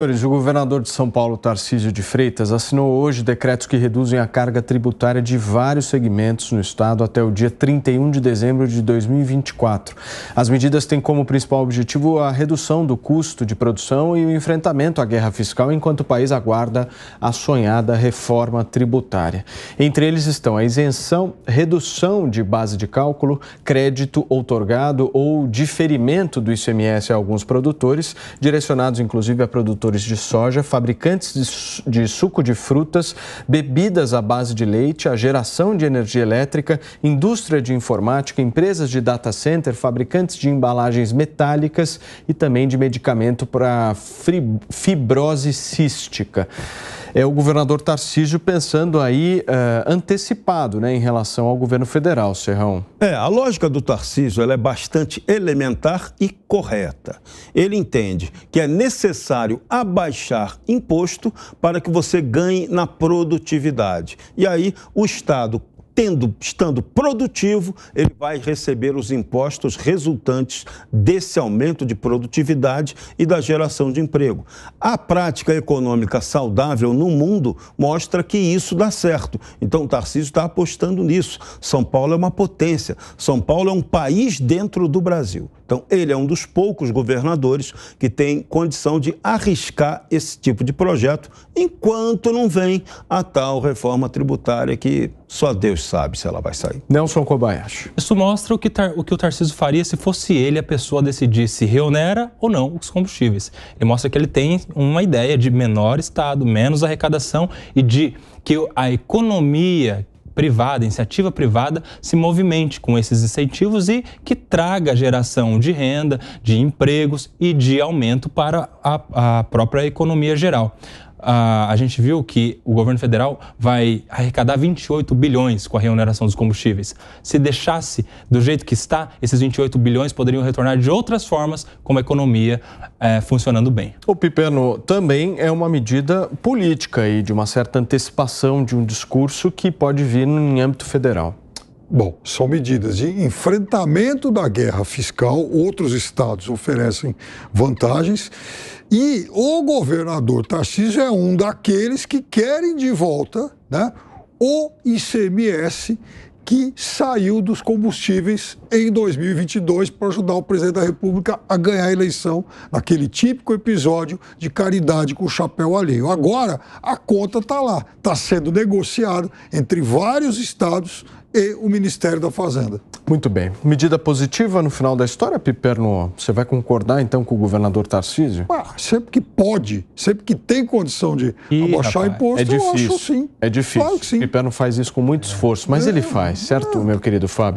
O governador de São Paulo, Tarcísio de Freitas, assinou hoje decretos que reduzem a carga tributária de vários segmentos no estado até o dia 31 de dezembro de 2024. As medidas têm como principal objetivo a redução do custo de produção e o enfrentamento à guerra fiscal, enquanto o país aguarda a sonhada reforma tributária. Entre eles estão a isenção, redução de base de cálculo, crédito outorgado ou diferimento do ICMS a alguns produtores, direcionados inclusive a produtores produtores de soja, fabricantes de, suco de frutas, bebidas à base de leite, a geração de energia elétrica, indústria de informática, empresas de data center, fabricantes de embalagens metálicas e também de medicamento para fibrose cística é o governador Tarcísio pensando aí uh, antecipado né, em relação ao governo federal, Serrão. É, a lógica do Tarcísio ela é bastante elementar e correta. Ele entende que é necessário abaixar imposto para que você ganhe na produtividade. E aí o Estado tendo, estando produtivo, ele vai receber os impostos resultantes desse aumento de produtividade e da geração de emprego. A prática econômica saudável no mundo mostra que isso dá certo. Então, o Tarcísio está apostando nisso. São Paulo é uma potência. São Paulo é um país dentro do Brasil. Então, ele é um dos poucos governadores que tem condição de arriscar esse tipo de projeto enquanto não vem a tal reforma tributária que só Deus sabe se ela vai sair. Nelson Kobayashi. Isso mostra o que, o que o Tarcísio faria se fosse ele a pessoa decidir se reonera ou não os combustíveis. Ele mostra que ele tem uma ideia de menor Estado, menos arrecadação e de que a economia privada, iniciativa privada, se movimente com esses incentivos e que traga geração de renda, de empregos e de aumento para a, a própria economia geral a, gente viu que o governo federal vai arrecadar 28 bilhões com a reoneração dos combustíveis. Se deixasse do jeito que está, esses 28 bilhões poderiam retornar de outras formas, como a economia é, funcionando bem. O Pipeno também é uma medida política e de uma certa antecipação de um discurso que pode vir em âmbito federal. Bom, são medidas de enfrentamento da guerra fiscal, outros estados oferecem vantagens, e o governador Tarcísio é um daqueles que querem de volta né, o ICMS que saiu dos combustíveis em 2022 para ajudar o presidente da República a ganhar a eleição, naquele típico episódio de caridade com o chapéu alheio. Agora, a conta está lá, está sendo negociada entre vários estados e o Ministério da Fazenda. Muito bem. Medida positiva no final da história, Piperno? Você vai concordar então com o governador Tarcísio? Ah, sempre que pode, sempre que tem condição de e, abaixar rapaz, imposto, é difícil. eu acho sim. É difícil. Claro que sim. Piperno faz isso com muito esforço, mas é, ele faz, certo, é. meu querido Fábio?